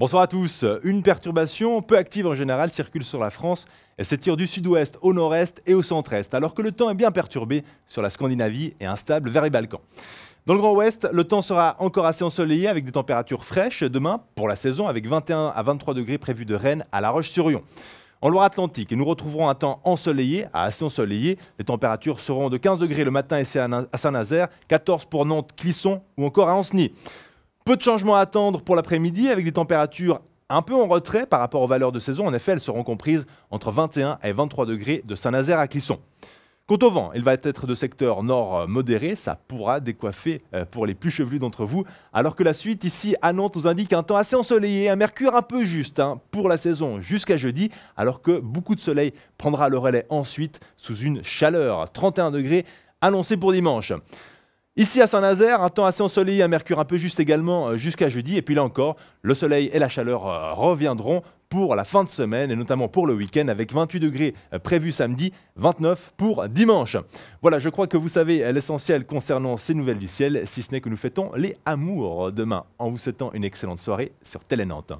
Bonsoir à tous. Une perturbation peu active en général circule sur la France et s'étire du sud-ouest au nord-est et au centre-est, alors que le temps est bien perturbé sur la Scandinavie et instable vers les Balkans. Dans le Grand Ouest, le temps sera encore assez ensoleillé avec des températures fraîches demain pour la saison avec 21 à 23 degrés prévus de Rennes à La Roche-sur-Yon. En Loire-Atlantique, nous retrouverons un temps ensoleillé à assez ensoleillé. Les températures seront de 15 degrés le matin à Saint-Nazaire, 14 pour Nantes, Clisson ou encore à Ancenis. Peu de changements à attendre pour l'après-midi avec des températures un peu en retrait par rapport aux valeurs de saison. En effet, elles seront comprises entre 21 et 23 degrés de Saint-Nazaire à Clisson. Quant au vent, il va être de secteur nord euh, modéré, ça pourra décoiffer euh, pour les plus chevelus d'entre vous, alors que la suite ici à Nantes nous indique un temps assez ensoleillé, un mercure un peu juste hein, pour la saison jusqu'à jeudi, alors que beaucoup de soleil prendra le relais ensuite sous une chaleur, 31 degrés annoncée pour dimanche. Ici à Saint-Nazaire, un temps assez ensoleillé, un mercure un peu juste également euh, jusqu'à jeudi. Et puis là encore, le soleil et la chaleur euh, reviendront pour la fin de semaine et notamment pour le week-end avec 28 degrés euh, prévus samedi, 29 pour dimanche. Voilà, je crois que vous savez l'essentiel concernant ces nouvelles du ciel, si ce n'est que nous fêtons les amours demain en vous souhaitant une excellente soirée sur Nantes.